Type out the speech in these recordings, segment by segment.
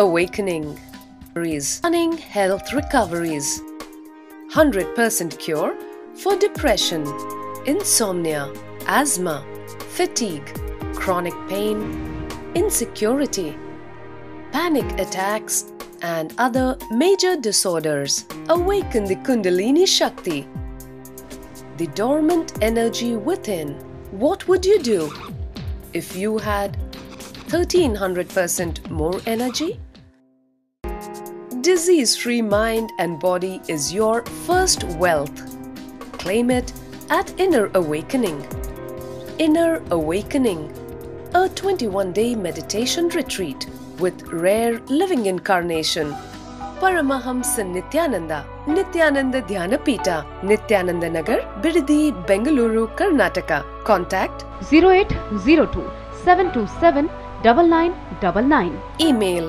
awakening, stunning health recoveries, 100% cure for depression, insomnia, asthma, fatigue, chronic pain, insecurity, panic attacks, and other major disorders. Awaken the Kundalini Shakti, the dormant energy within. What would you do if you had 1300% more energy? disease free mind and body is your first wealth. Claim it at Inner Awakening. Inner Awakening, a 21 day meditation retreat with rare living incarnation. Paramahamsa Nityananda, Nityananda Dhyanapita, Nityananda Nagar, Birdi, Bengaluru, Karnataka. Contact 0802 727 9999. Email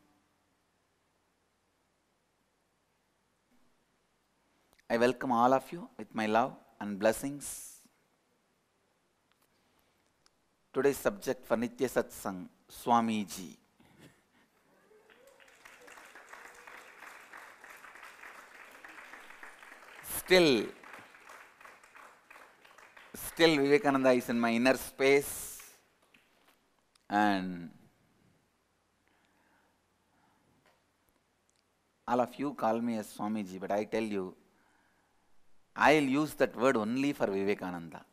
I welcome all of you with my love and blessings. Today's subject for Nitya Satsang, Swamiji. Still, still Vivekananda is in my inner space and all of you call me as Swamiji, but I tell you, I'll use that word only for Vivekananda.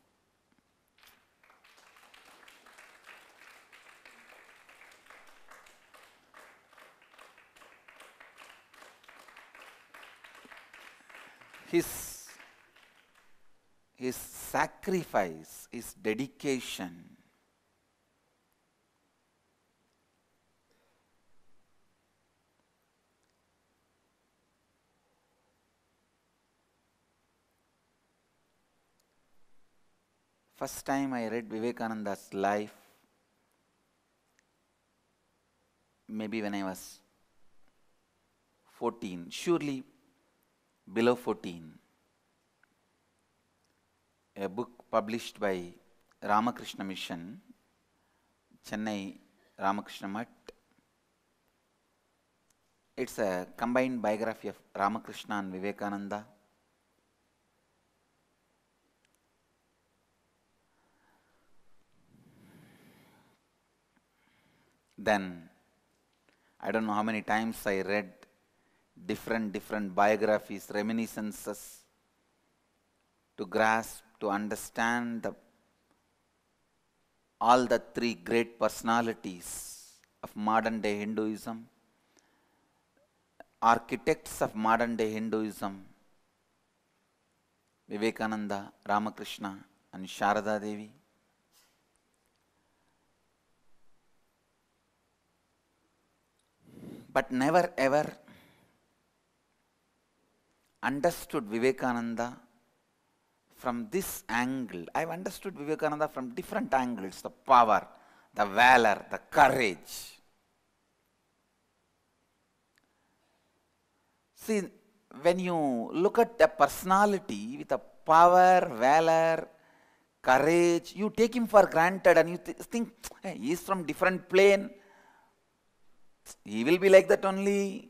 His, his sacrifice, his dedication, First time I read Vivekananda's life, maybe when I was 14, surely below 14. A book published by Ramakrishna Mission, Chennai Ramakrishna Mutt. It's a combined biography of Ramakrishna and Vivekananda. Then, I don't know how many times I read different, different biographies, reminiscences to grasp, to understand the, all the three great personalities of modern day Hinduism, architects of modern day Hinduism, Vivekananda, Ramakrishna, and Sharada Devi. but never ever understood Vivekananda from this angle. I've understood Vivekananda from different angles the power, the valor, the courage. See, when you look at a personality with a power, valor, courage, you take him for granted and you th think hey, he's from different plane. He will be like that only.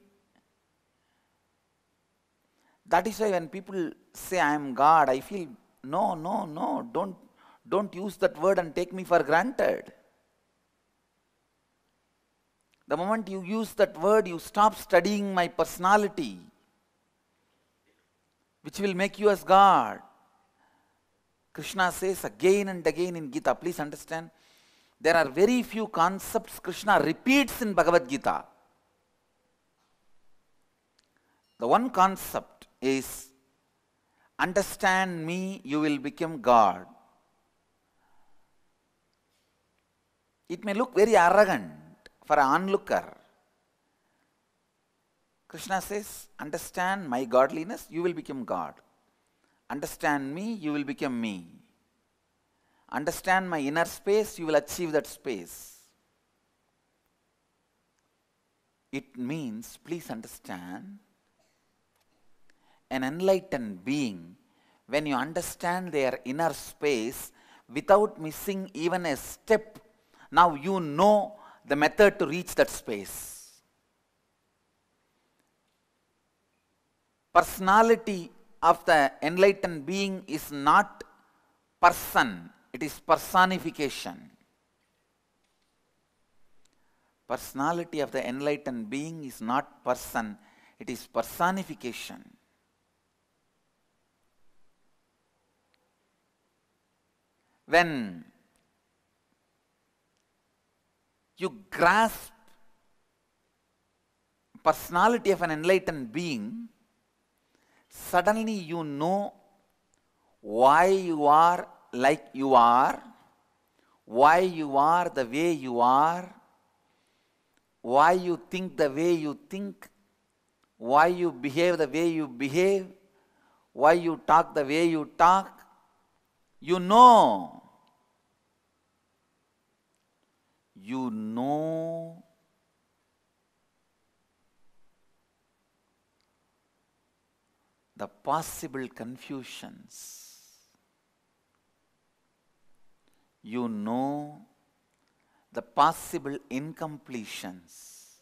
That is why when people say, I am God, I feel, no, no, no, don't, don't use that word and take me for granted. The moment you use that word, you stop studying my personality, which will make you as God. Krishna says again and again in Gita, please understand, there are very few concepts Krishna repeats in Bhagavad Gita. The one concept is understand me, you will become God. It may look very arrogant for an onlooker. Krishna says, understand my godliness, you will become God. Understand me, you will become me understand my inner space, you will achieve that space. It means, please understand, an enlightened being, when you understand their inner space without missing even a step, now you know the method to reach that space. Personality of the enlightened being is not person it is personification. Personality of the enlightened being is not person, it is personification. When you grasp personality of an enlightened being, suddenly you know why you are like you are, why you are the way you are, why you think the way you think, why you behave the way you behave, why you talk the way you talk. You know. You know. The possible confusions. you know the possible incompletions.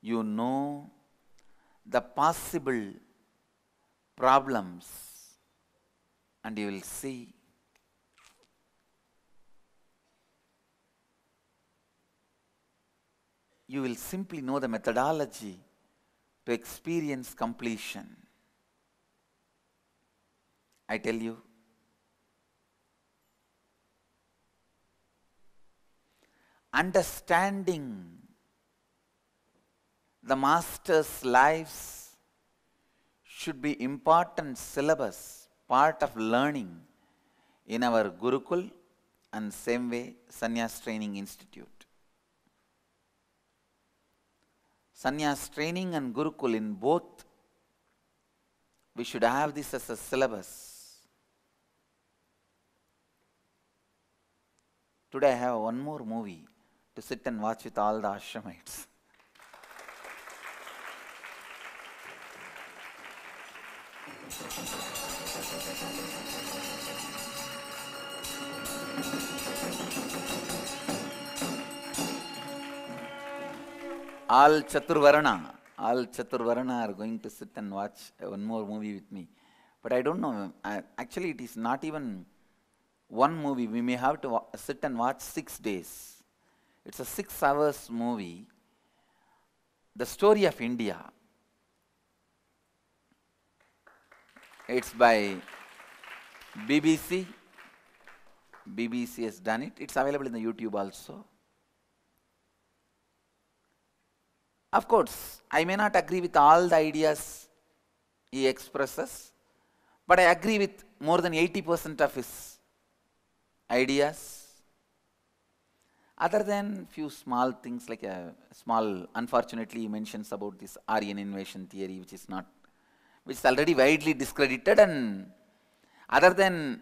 You know the possible problems and you will see you will simply know the methodology to experience completion. I tell you, understanding the master's lives should be important syllabus, part of learning in our Gurukul and same way Sannyas Training Institute. Sannyas Training and Gurukul in both, we should have this as a syllabus. Today I have one more movie to sit and watch with all the ashramites. all Chaturvarna, all Chaturvarna are going to sit and watch one more movie with me. But I don't know, actually it is not even one movie, we may have to sit and watch six days. It's a six hours movie. The story of India. It's by BBC. BBC has done it. It's available in the YouTube also. Of course, I may not agree with all the ideas he expresses, but I agree with more than 80% of his ideas other than few small things like a uh, small, unfortunately he mentions about this Aryan invasion theory which is not, which is already widely discredited and other than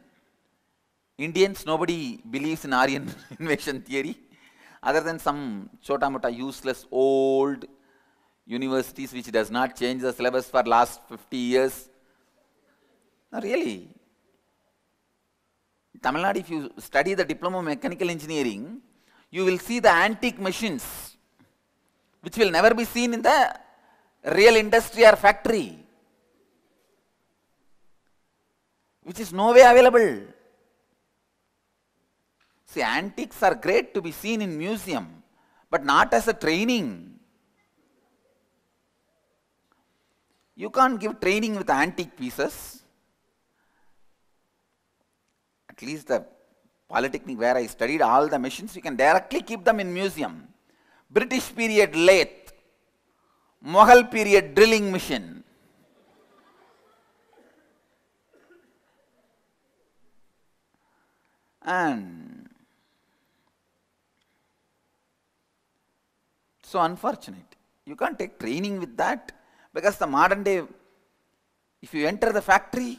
Indians nobody believes in Aryan invasion theory other than some chota-mota useless old universities which does not change the syllabus for last 50 years. No, really. Tamil Nadu if you study the diploma of mechanical engineering you will see the antique machines which will never be seen in the real industry or factory which is no way available. See, antiques are great to be seen in museum, but not as a training. You can't give training with antique pieces. At least the Polytechnic where I studied all the machines, you can directly keep them in museum. British period lathe, Mughal period drilling machine. And so unfortunate. You can't take training with that because the modern day, if you enter the factory,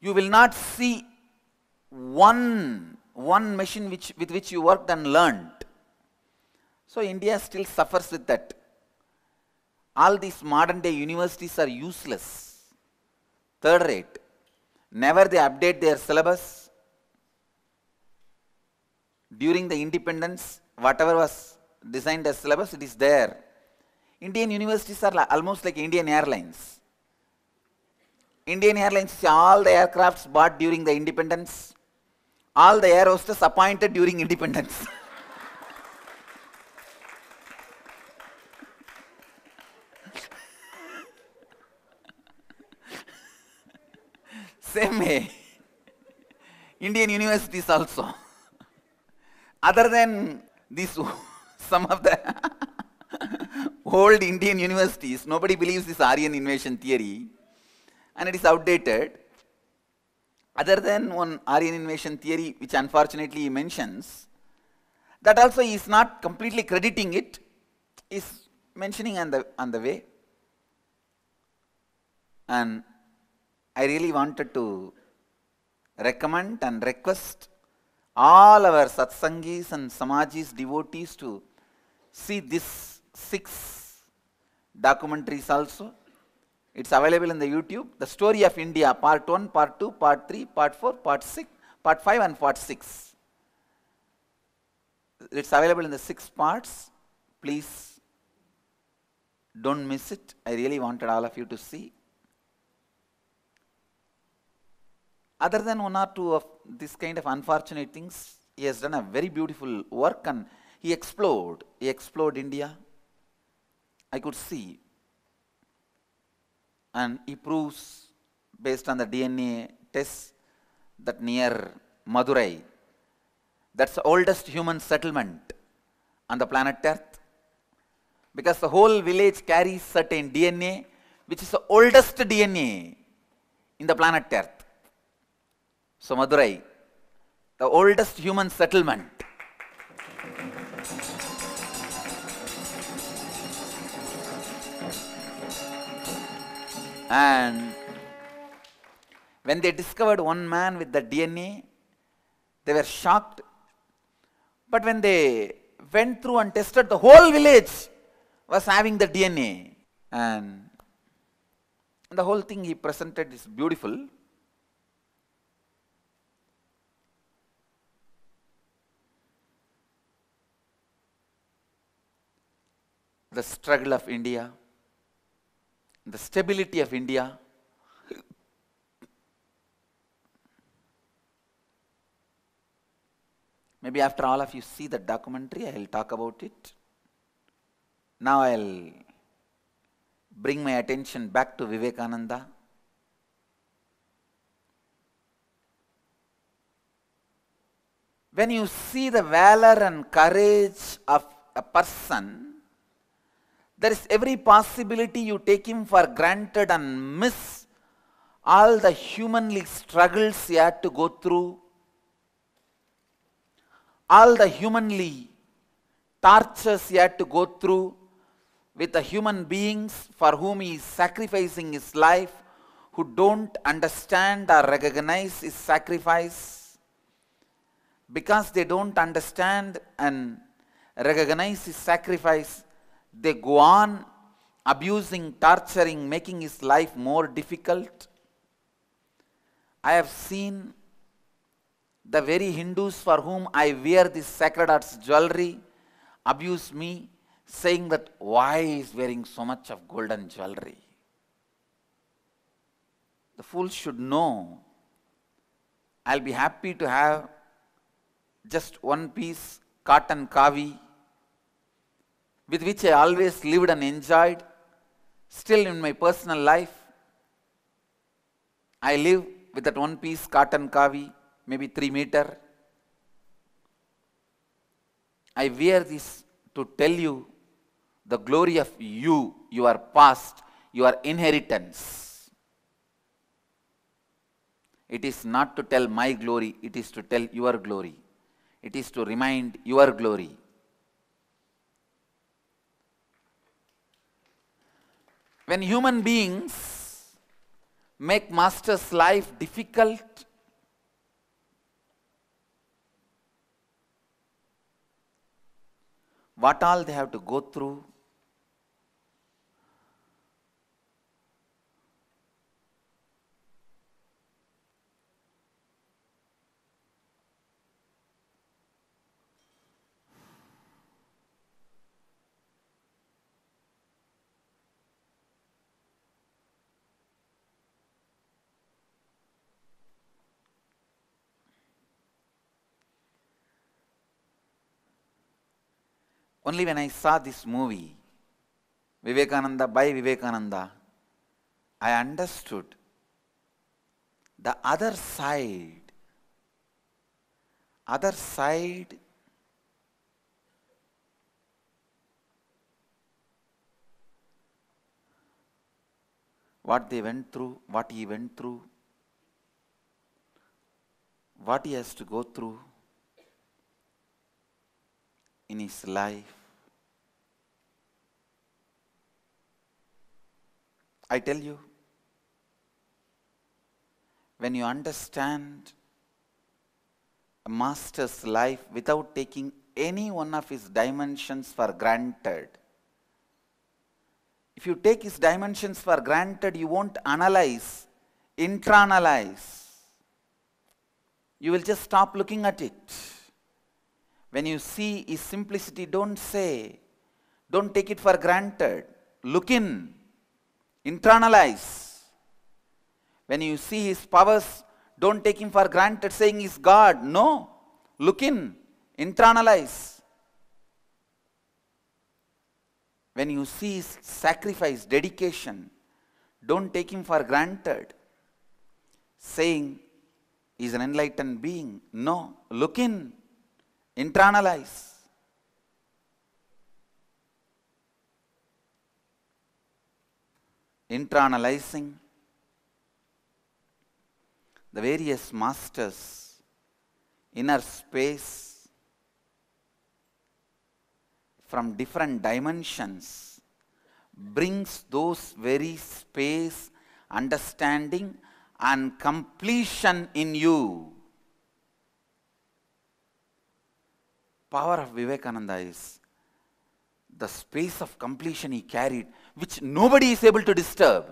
you will not see one, one machine which, with which you worked and learned. So India still suffers with that. All these modern day universities are useless, third rate. Never they update their syllabus. During the independence, whatever was designed as syllabus, it is there. Indian universities are almost like Indian Airlines. Indian Airlines, all the aircrafts bought during the independence, all the air hostess appointed during independence. Same way, Indian universities also. Other than this, some of the old Indian universities, nobody believes this Aryan invasion theory and it is outdated other than on Aryan invasion theory, which unfortunately he mentions, that also is not completely crediting it, is mentioning on the, on the way. And I really wanted to recommend and request all our satsangis and samajis, devotees to see this six documentaries also it's available in the YouTube. The story of India, part 1, part 2, part 3, part 4, part 6, part 5 and part 6. It's available in the six parts. Please don't miss it. I really wanted all of you to see. Other than one or two of this kind of unfortunate things, he has done a very beautiful work and he explored. He explored India. I could see and he proves based on the DNA test that near Madurai, that's the oldest human settlement on the planet Earth. Because the whole village carries certain DNA, which is the oldest DNA in the planet Earth. So Madurai, the oldest human settlement And when they discovered one man with the DNA, they were shocked. But when they went through and tested, the whole village was having the DNA. And the whole thing he presented is beautiful. The struggle of India the stability of India, maybe after all of you see the documentary, I'll talk about it. Now I'll bring my attention back to Vivekananda. When you see the valor and courage of a person, there is every possibility you take him for granted and miss all the humanly struggles he had to go through, all the humanly tortures he had to go through with the human beings for whom he is sacrificing his life, who don't understand or recognize his sacrifice, because they don't understand and recognize his sacrifice, they go on abusing, torturing, making his life more difficult. I have seen the very Hindus for whom I wear this sacred arts jewelry abuse me, saying that why is wearing so much of golden jewelry? The fool should know I'll be happy to have just one piece cotton kavi with which I always lived and enjoyed, still in my personal life, I live with that one piece cotton kavi, maybe 3 meter. I wear this to tell you the glory of you, your past, your inheritance. It is not to tell my glory, it is to tell your glory. It is to remind your glory. When human beings make master's life difficult, what all they have to go through only when I saw this movie, Vivekananda by Vivekananda, I understood the other side. Other side what they went through, what he went through, what he has to go through in his life. I tell you, when you understand a master's life without taking any one of his dimensions for granted, if you take his dimensions for granted, you won't analyze, intranalyze. You will just stop looking at it. When you see his simplicity, don't say, don't take it for granted. Look in internalize. When you see his powers, don't take him for granted saying he's God. No. Look in, internalize. When you see his sacrifice, dedication, don't take him for granted. Saying he's an enlightened being. No. Look in, internalize. internalizing the various masters, inner space from different dimensions brings those very space, understanding and completion in you. Power of Vivekananda is the space of completion he carried which nobody is able to disturb.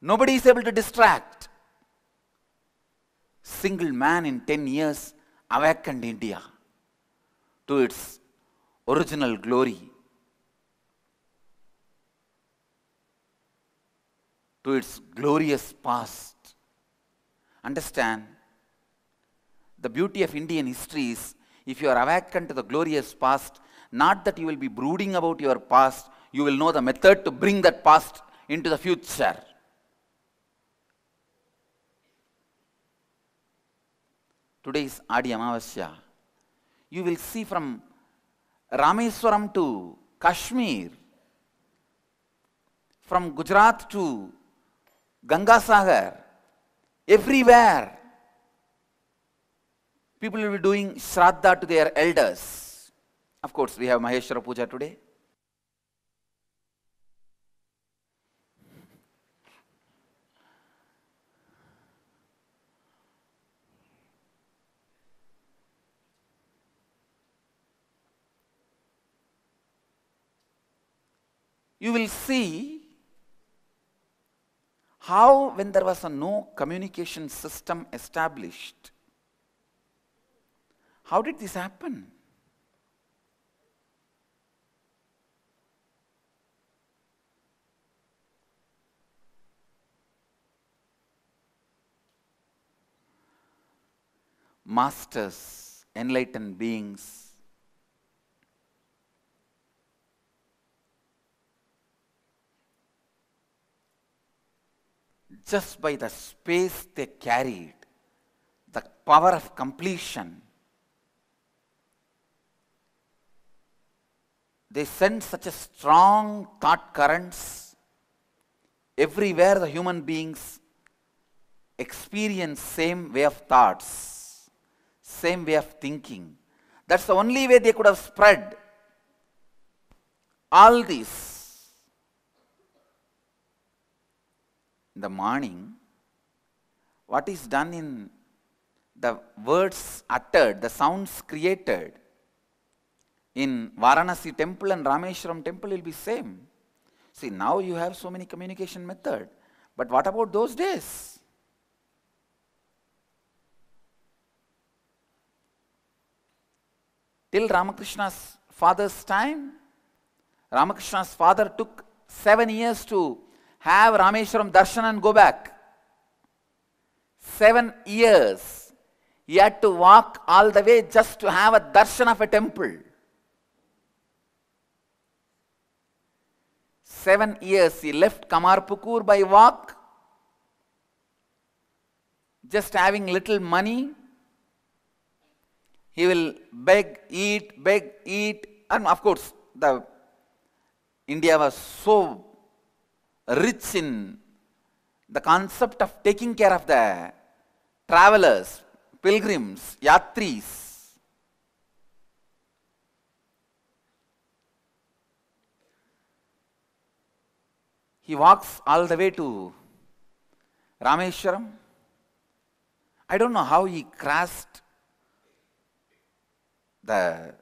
Nobody is able to distract. Single man in 10 years awakened India to its original glory, to its glorious past. Understand, the beauty of Indian history is if you are awakened to the glorious past, not that you will be brooding about your past, you will know the method to bring that past into the future. Today is Adi Amavasya. You will see from Rameswaram to Kashmir, from Gujarat to Ganga Sagar, everywhere. People will be doing Shraddha to their elders. Of course, we have Maheshwara Puja today. You will see how when there was a no communication system established, how did this happen? masters, enlightened beings. Just by the space they carried, the power of completion, they sent such a strong thought currents everywhere the human beings experience same way of thoughts same way of thinking. That's the only way they could have spread. All this. In the morning, what is done in the words uttered, the sounds created in Varanasi temple and Rameshwaram temple will be same. See, now you have so many communication method. But what about those days? Till Ramakrishna's father's time, Ramakrishna's father took seven years to have Rameshwaram darshan and go back. Seven years. He had to walk all the way just to have a darshan of a temple. Seven years he left Kamarpukur by walk, just having little money he will beg, eat, beg, eat. And of course, the India was so rich in the concept of taking care of the travelers, pilgrims, yatris. He walks all the way to Rameshwaram. I don't know how he crossed the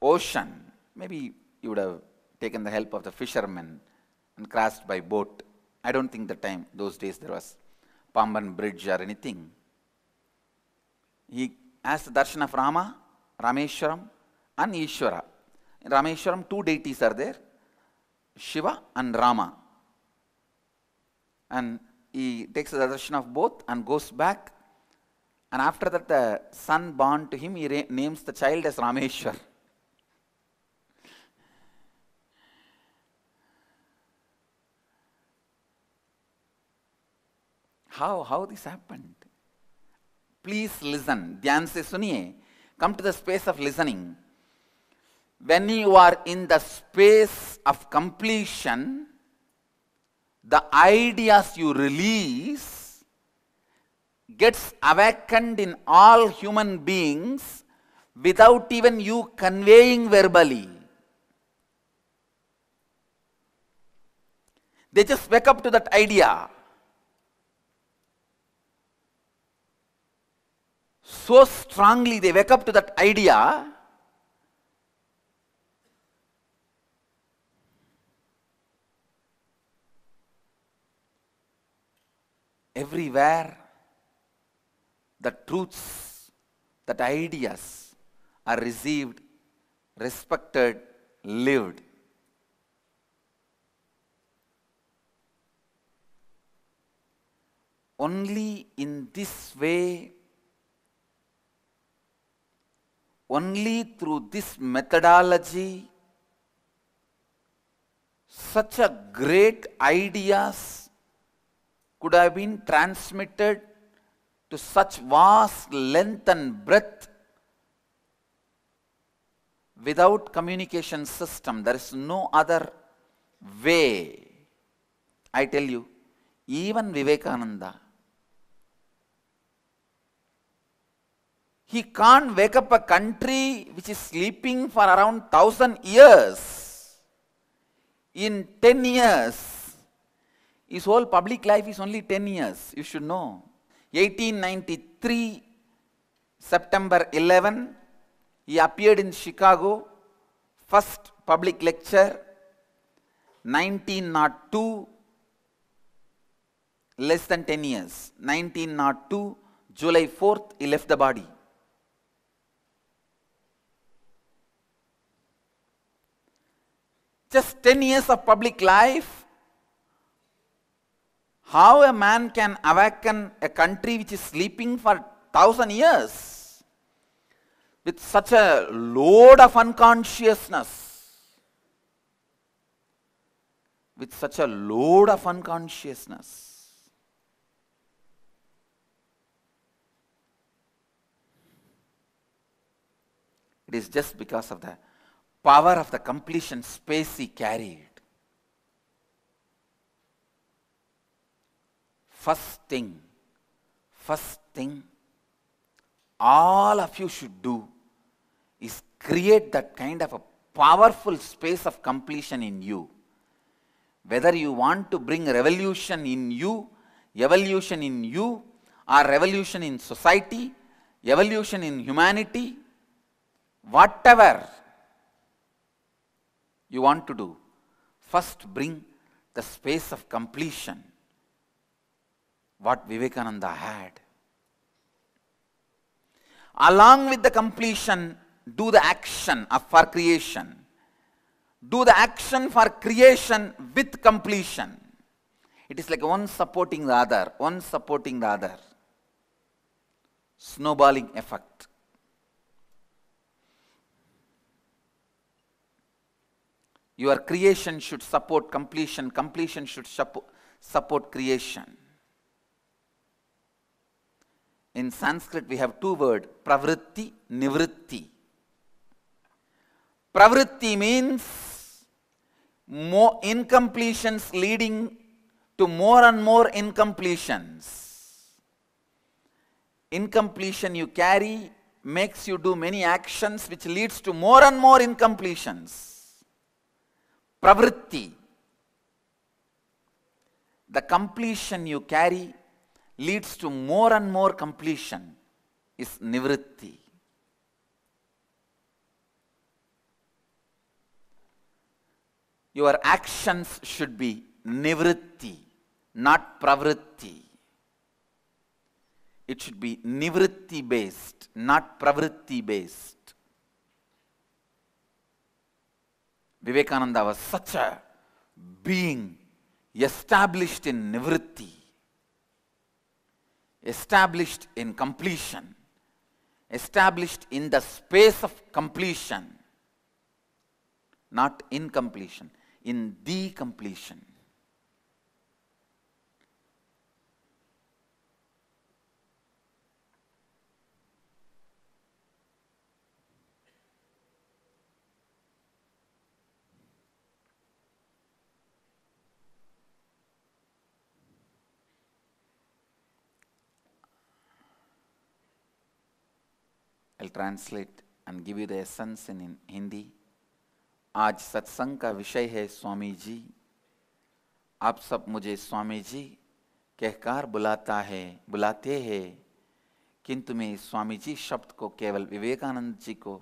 ocean, maybe you would have taken the help of the fishermen and crossed by boat. I don't think the time, those days there was Pamban bridge or anything. He asked the darshan of Rama, Rameshwaram and Ishwara. In Rameshwaram, two deities are there, Shiva and Rama. And he takes the darshan of both and goes back and after that, the son born to him, he names the child as Rameshwar. How? How this happened? Please listen. Dhyan se suniye. Come to the space of listening. When you are in the space of completion, the ideas you release gets awakened in all human beings without even you conveying verbally. They just wake up to that idea. So strongly they wake up to that idea everywhere the truths, that ideas are received, respected, lived. Only in this way, only through this methodology, such a great ideas could have been transmitted to such vast length and breadth without communication system there is no other way i tell you even vivekananda he can't wake up a country which is sleeping for around 1000 years in 10 years his whole public life is only 10 years you should know 1893 September 11, he appeared in Chicago, first public lecture, 1902, less than 10 years, 1902, July 4th, he left the body. Just 10 years of public life, how a man can awaken a country which is sleeping for thousand years with such a load of unconsciousness? With such a load of unconsciousness. It is just because of the power of the completion space he carried. first thing, first thing all of you should do is create that kind of a powerful space of completion in you. Whether you want to bring revolution in you, evolution in you, or revolution in society, evolution in humanity, whatever you want to do, first bring the space of completion what Vivekananda had. Along with the completion, do the action of, for creation. Do the action for creation with completion. It is like one supporting the other, one supporting the other. Snowballing effect. Your creation should support completion, completion should support creation. In Sanskrit, we have two words, pravritti, nivritti. Pravritti means more incompletions leading to more and more incompletions. Incompletion you carry makes you do many actions which leads to more and more incompletions. Pravritti. The completion you carry leads to more and more completion is nivritti. Your actions should be nivritti, not pravritti. It should be nivritti based, not pravritti based. Vivekananda was such a being established in nivritti established in completion, established in the space of completion, not in completion, in the completion. I'll translate and give you the essence in, in Hindi. आज सत्संग का विषय है स्वामी जी आप सब मुझे स्वामी जी कहकार बुलाता है बुलाते हैं किंतु मैं स्वामी जी शब्द को केवल विवेकानंद जी को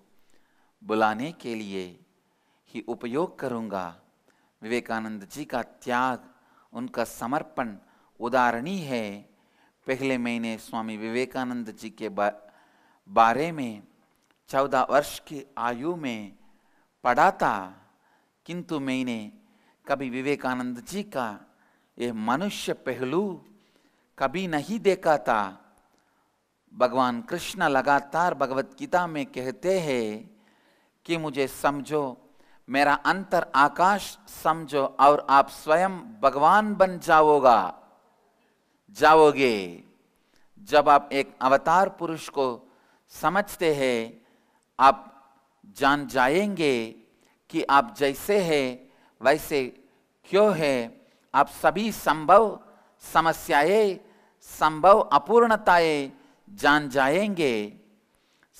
बुलाने के लिए ही उपयोग करूंगा विवेकानंद जी का त्याग उनका समर्पण उदाहरणीय है पहले मैंने स्वामी विवेकानंद जी के बारे में चौदह वर्ष की आयु में पढ़ा था किंतु मैंने कभी विवेकानंद जी का यह मनुष्य पहलू कभी नहीं देखा था भगवान कृष्ण लगातार भगवत गीता में कहते हैं कि मुझे समझो मेरा अंतर आकाश समझो और आप स्वयं भगवान बन जाओगा जाओगे जब आप एक अवतार पुरुष को समझते हैं आप जान जाएंगे कि आप जैसे हैं वैसे क्यों है आप सभी संभव समस्याएं संभव अपूर्णताएं जान जाएंगे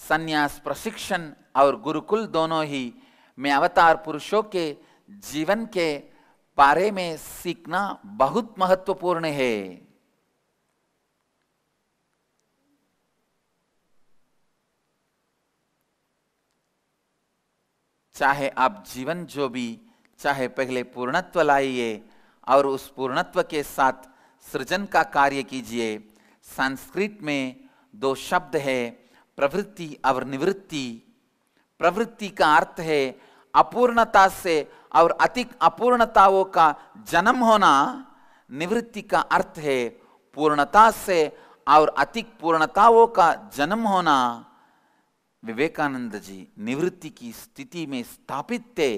संन्यास प्रशिक्षण और गुरुकुल दोनों ही में अवतार पुरुषों के जीवन के बारे में सीखना बहुत महत्वपूर्ण है चाहे आप जीवन जो भी चाहे पहले पूर्णत्व लाइए और उस पूर्णत्व के साथ सृजन का कार्य कीजिए संस्कृत में दो शब्द है प्रवृत्ति और निवृत्ति प्रवृत्ति का अर्थ है अपूर्णता से और अतिक अपूर्णताओं का जन्म होना निवृत्ति का अर्थ है पूर्णता से और अतिक पूर्णताओं का जन्म होना विवेकानंद जी निवृत्ति की स्थिति में स्थापित थे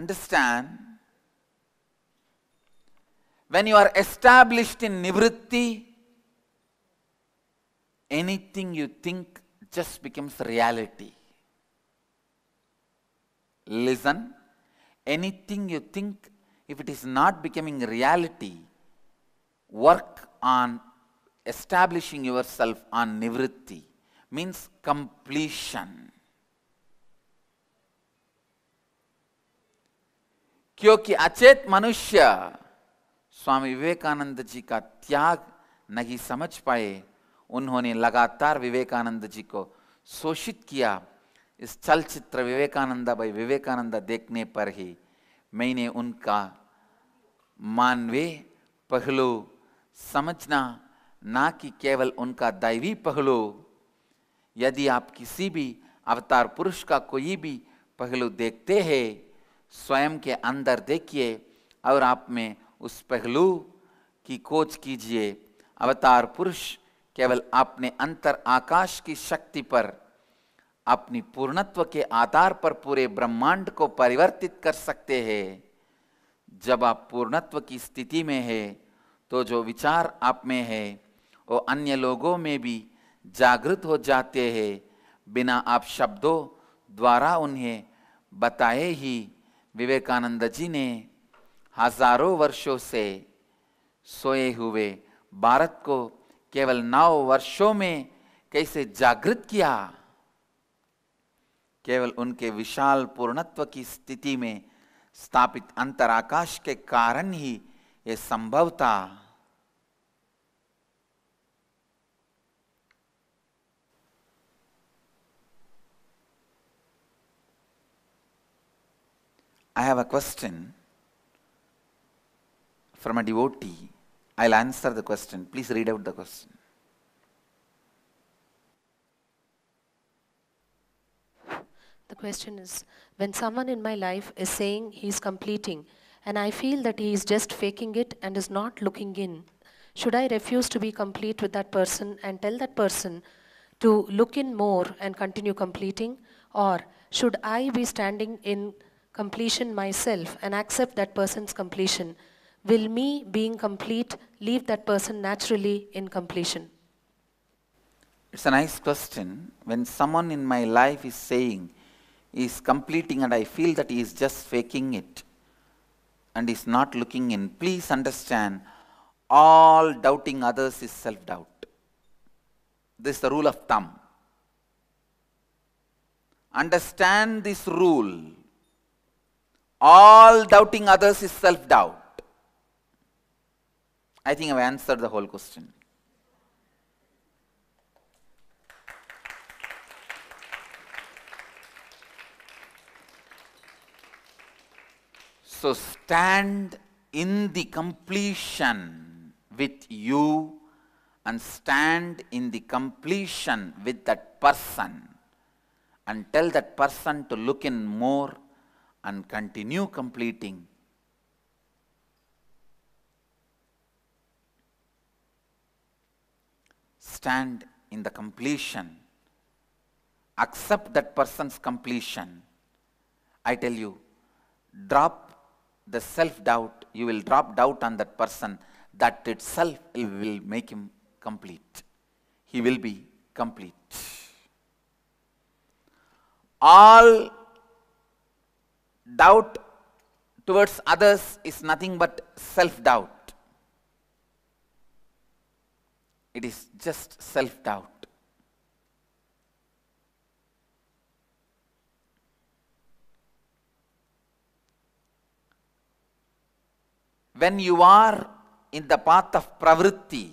understand when you are established in nivritti anything you think just becomes reality listen anything you think if it is not becoming reality work on establishing yourself on nivritti means completion. क्योंकि अचेत मनुष्य स्वामी विवेकानंद जी का त्याग नहीं समझ पाए उन्होंने लगातार विवेकानंद जी को शोषित किया इस चलचित्र विवेकानंद भाई विवेकानंद देखने पर ही मैंने उनका मानवीय पहलू समझना ना कि केवल उनका दैवी पहलू यदि आप किसी भी अवतार पुरुष का कोई भी पहलू देखते हैं स्वयं के अंदर देखिए और आप में उस पहलू की खोज कीजिए अवतार पुरुष केवल अपने अंतर आकाश की शक्ति पर अपनी पूर्णत्व के आधार पर पूरे ब्रह्मांड को परिवर्तित कर सकते हैं जब आप पूर्णत्व की स्थिति में है तो जो विचार आप में है वो अन्य लोगों में भी जागृत हो जाते हैं बिना आप शब्दों द्वारा उन्हें बताए ही विवेकानंद जी ने हजारों वर्षों से सोए हुए भारत को केवल नौ वर्षों में कैसे जागृत किया केवल उनके विशाल पूर्णत्व की स्थिति में स्थापित अंतराकाश के कारण ही यह संभव था I have a question from a devotee. I'll answer the question. Please read out the question. The question is When someone in my life is saying he is completing, and I feel that he is just faking it and is not looking in, should I refuse to be complete with that person and tell that person to look in more and continue completing? Or should I be standing in completion myself and accept that person's completion? Will me being complete leave that person naturally in completion? It's a nice question. When someone in my life is saying, is completing and I feel that he is just faking it and is not looking in, please understand, all doubting others is self-doubt. This is the rule of thumb. Understand this rule all doubting others is self doubt. I think I've answered the whole question. So stand in the completion with you and stand in the completion with that person and tell that person to look in more and continue completing. Stand in the completion. Accept that person's completion. I tell you, drop the self-doubt. You will drop doubt on that person. That itself will make him complete. He will be complete. All doubt towards others is nothing but self-doubt. It is just self-doubt. When you are in the path of pravritti,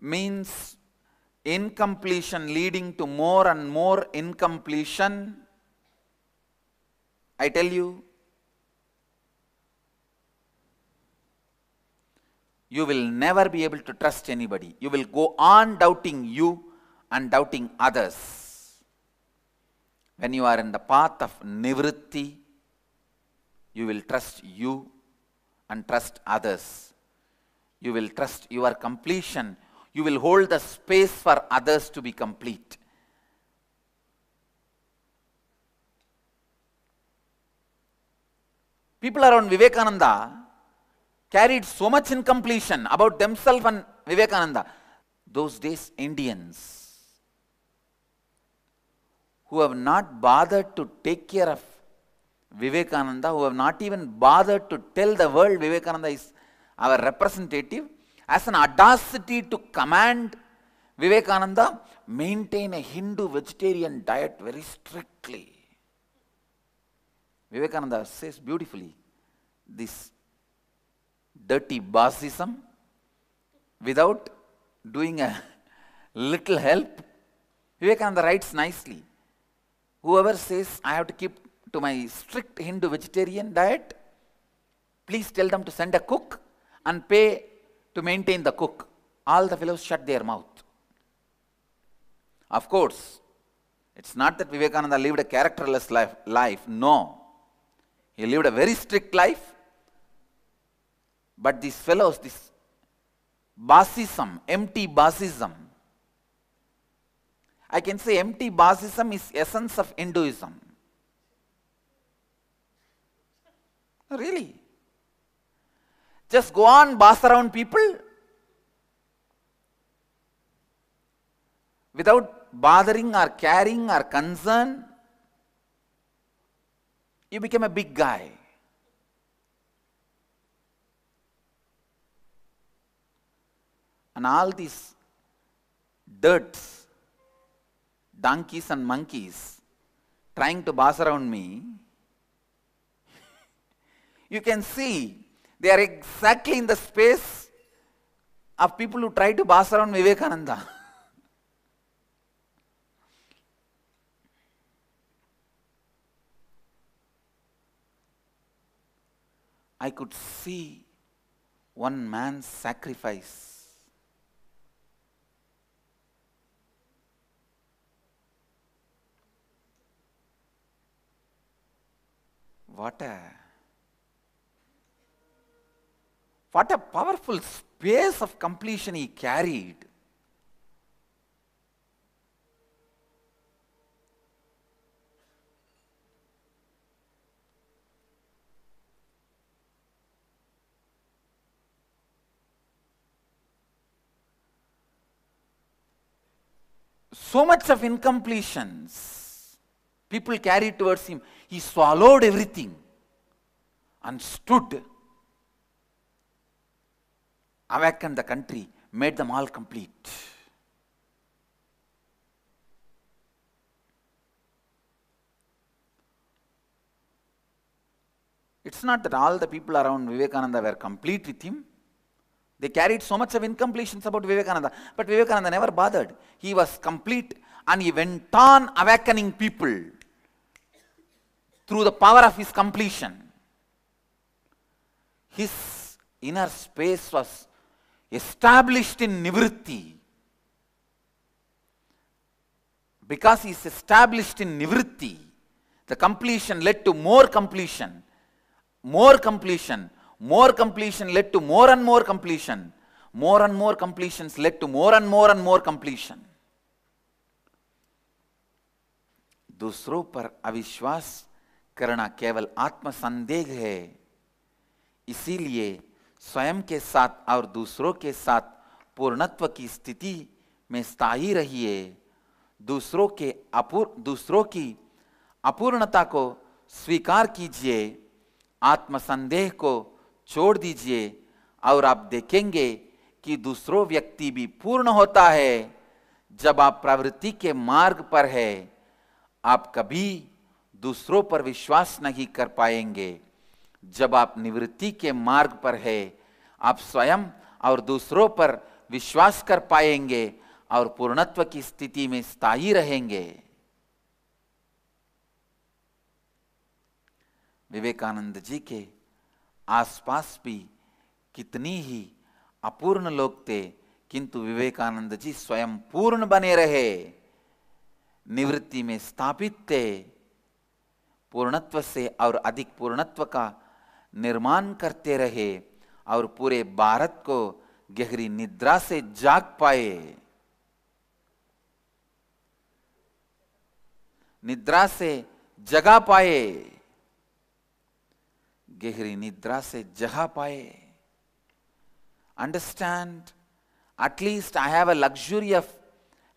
means incompletion leading to more and more incompletion I tell you, you will never be able to trust anybody. You will go on doubting you and doubting others. When you are in the path of nivritti, you will trust you and trust others. You will trust your completion. You will hold the space for others to be complete. people around Vivekananda carried so much incompletion about themselves and Vivekananda. Those days, Indians who have not bothered to take care of Vivekananda, who have not even bothered to tell the world Vivekananda is our representative, as an audacity to command Vivekananda maintain a Hindu vegetarian diet very strictly. Vivekananda says beautifully this dirty Basism without doing a little help. Vivekananda writes nicely whoever says I have to keep to my strict Hindu vegetarian diet, please tell them to send a cook and pay to maintain the cook. All the fellows shut their mouth. Of course, it's not that Vivekananda lived a characterless life. life. No. He lived a very strict life. But these fellows, this basism, empty basism, I can say empty basism is essence of Hinduism. Really? Just go on, boss around people without bothering or caring or concern you became a big guy. And all these dirts, donkeys and monkeys trying to boss around me, you can see they are exactly in the space of people who try to boss around Vivekananda. I could see one man's sacrifice. What a what a powerful space of completion he carried. so much of incompletions people carried towards him. He swallowed everything and stood, awakened the country, made them all complete. It's not that all the people around Vivekananda were complete with him. They carried so much of incompletions about Vivekananda. But Vivekananda never bothered. He was complete and he went on awakening people through the power of his completion. His inner space was established in Nivritti. Because he is established in Nivritti, the completion led to more completion, more completion, more completion led to more and more completion. More and more completions led to more and more and more completion. दूसरों पर अविश्वास करना केवल आत्मसंदेह है इसीलिए स्वयं के साथ और दूसरों के साथ पूर्णत्व की स्थिति में स्थायी रहिए दूसरों के अपूर दूसरों की अपूर्णता को स्वीकार कीजिए आत्मसंदेह को छोड़ दीजिए और आप देखेंगे कि दूसरों व्यक्ति भी पूर्ण होता है जब आप प्रवृत्ति के मार्ग पर है आप कभी दूसरों पर विश्वास नहीं कर पाएंगे जब आप निवृत्ति के मार्ग पर है आप स्वयं और दूसरों पर विश्वास कर पाएंगे और पूर्णत्व की स्थिति में स्थायी रहेंगे विवेकानंद जी के आसपास भी कितनी ही अपूर्ण लोग थे किंतु विवेकानंद जी स्वयं पूर्ण बने रहे निवृत्ति में स्थापित थे पूर्णत्व से और अधिक पूर्णत्व का निर्माण करते रहे और पूरे भारत को गहरी निद्रा से जाग पाए निद्रा से जगा पाए गहरी निद्रा से जगा पाए understand at least I have a luxury of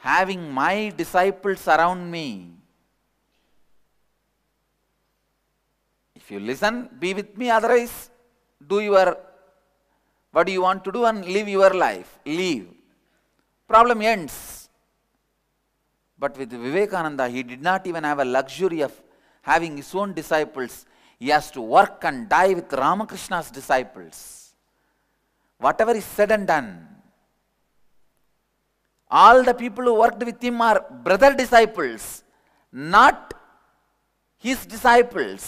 having my disciples around me if you listen be with me otherwise do your what you want to do and live your life leave problem ends but with Vivekananda he did not even have a luxury of having his own disciples He has to work and die with Ramakrishna's disciples. Whatever is said and done, all the people who worked with him are brother disciples, not his disciples.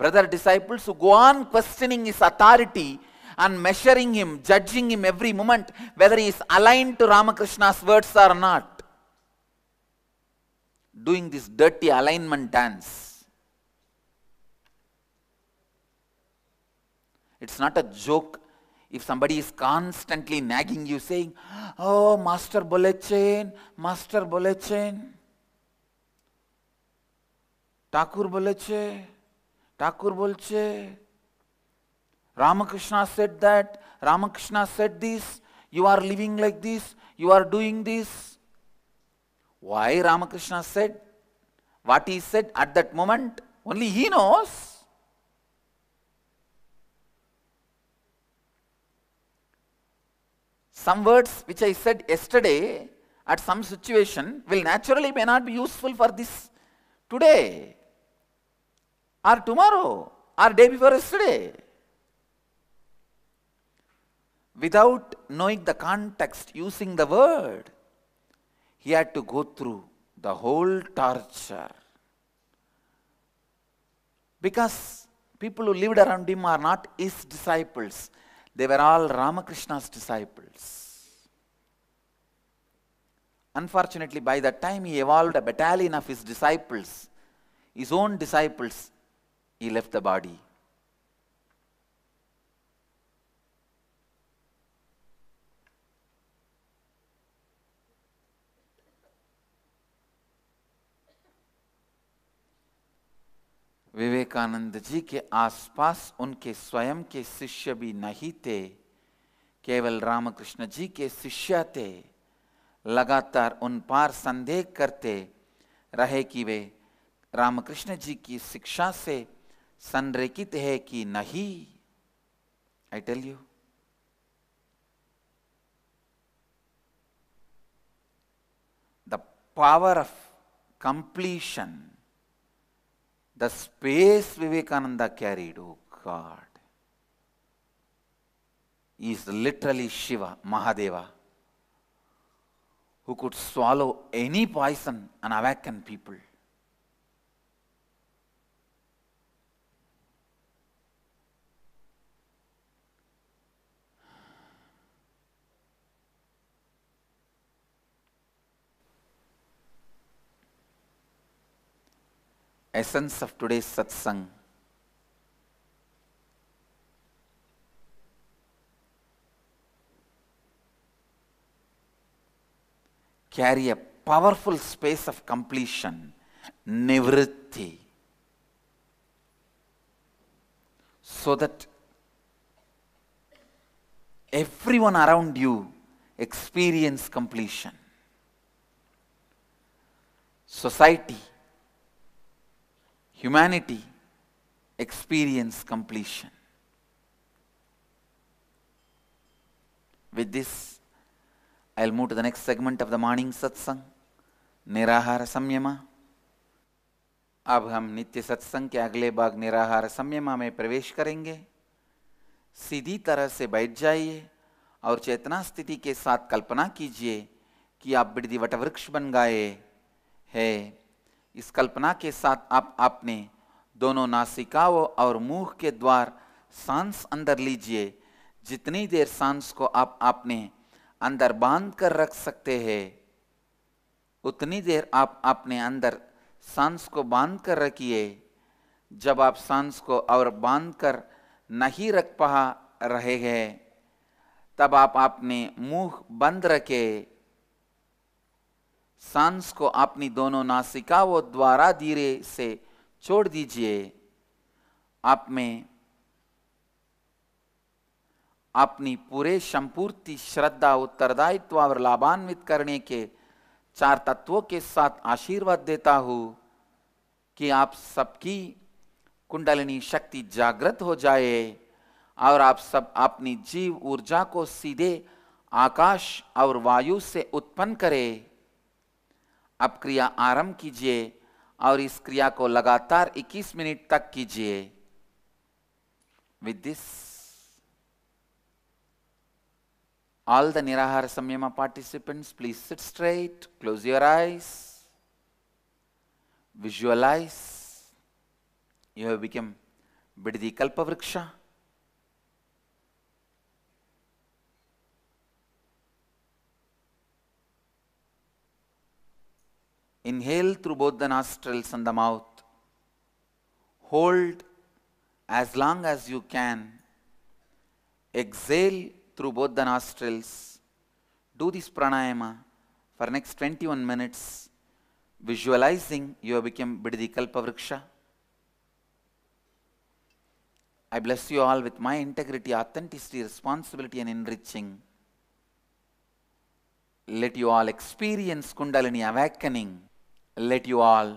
Brother disciples who go on questioning his authority and measuring him, judging him every moment, whether he is aligned to Ramakrishna's words or not. Doing this dirty alignment dance. It's not a joke. If somebody is constantly nagging you saying, oh, master bolechen, master bolechen, Takur boleche, Takur bolche, Ramakrishna said that, Ramakrishna said this, you are living like this, you are doing this. Why Ramakrishna said? What he said at that moment, only he knows. Some words which I said yesterday at some situation will naturally may not be useful for this today or tomorrow or day before yesterday. Without knowing the context using the word, he had to go through the whole torture. Because people who lived around him are not his disciples. They were all Ramakrishna's disciples. Unfortunately, by that time he evolved a battalion of his disciples, his own disciples. He left the body. Vivekananda ji के आसपास उनके स्वयं के शिष्य भी नहीं थे केवल रामकृष्ण जी के शिष्य थे लगातार उन पार संदेह करते रहे कि वे रामकृष्ण जी की शिक्षा से संरेखित है कि नहीं I tell you the power of completion The space Vivekananda carried, oh God, is literally Shiva, Mahadeva, who could swallow any poison and awaken people. essence of today's satsang. Carry a powerful space of completion, nivritti, so that everyone around you experience completion. Society humanity experience completion. With this, I'll move to the next segment of the morning satsang, Nirahara Samyama. अब हम नित्य सत्संग के अगले भाग निराहार संयमा में प्रवेश करेंगे सीधी तरह से बैठ जाइए और चेतना स्थिति के साथ कल्पना कीजिए कि आप बिड़दी वटवृक्ष बन गए हैं इस कल्पना के साथ आप आपने दोनों नासिकाओं और मुंह के द्वार सांस अंदर लीजिए जितनी देर सांस को आप आपने अंदर बांध कर रख सकते हैं उतनी देर आप अपने अंदर सांस को बांध कर रखिए जब आप सांस को और बांध कर नहीं रख पा रहे हैं तब आप अपने मुंह बंद रखें सांस को अपनी दोनों नासिकाओं द्वारा धीरे से छोड़ दीजिए आप में अपनी पूरे संपूर्ति श्रद्धा उत्तरदायित्व और लाभान्वित करने के चार तत्वों के साथ आशीर्वाद देता हूं कि आप सबकी कुंडलिनी शक्ति जागृत हो जाए और आप सब अपनी जीव ऊर्जा को सीधे आकाश और वायु से उत्पन्न करें आप क्रिया आरंभ कीजिए और इस क्रिया को लगातार 21 मिनट तक कीजिए with this all the Nirahara Samyama participants please sit straight close your eyes visualise you have become the kalpa vriksha Inhale through both the nostrils and the mouth. Hold as long as you can. Exhale through both the nostrils. Do this pranayama for next 21 minutes, visualizing you have become Biddi Kalpavriksha. I bless you all with my integrity, authenticity, responsibility and enriching. Let you all experience Kundalini awakening let you all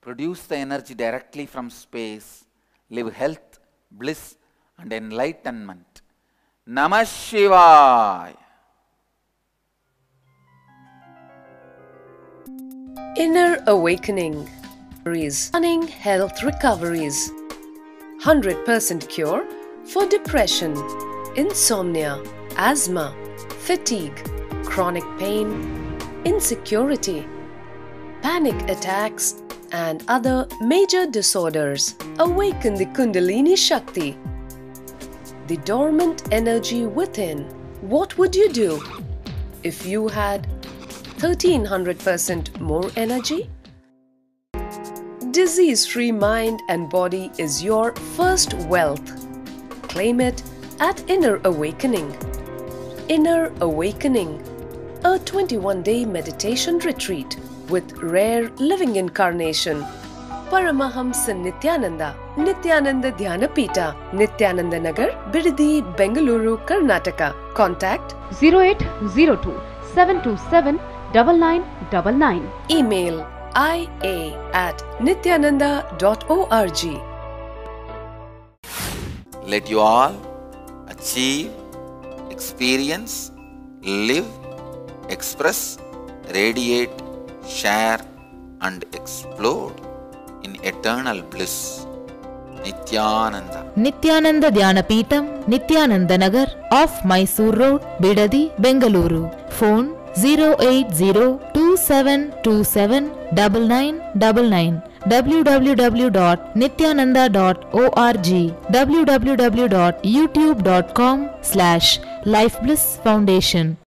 produce the energy directly from space, live health, bliss and enlightenment. Namah Inner Awakening Stunning Health Recoveries 100% cure for depression, insomnia, asthma, fatigue, chronic pain, insecurity, panic attacks, and other major disorders. Awaken the Kundalini Shakti, the dormant energy within. What would you do if you had 1300% more energy? Disease free mind and body is your first wealth. Claim it at Inner Awakening. Inner Awakening a 21 day meditation retreat with rare living incarnation. Paramahamsa Nityananda, Nityananda Dhyanapita, Nityananda Nagar, Biridi, Bengaluru, Karnataka. Contact 0802 727 Email ia at nityananda.org. Let you all achieve, experience, live express, radiate, share, and explore in eternal bliss. Nithyananda Nithyananda Dhyanapeetam Nithyananda Nagar of Mysore road Bidadi Bengaluru phone zero eight zero two seven two seven double nine double nine W W W dot Nithyananda dot O R G W W W dot YouTube dot com slash life bliss foundation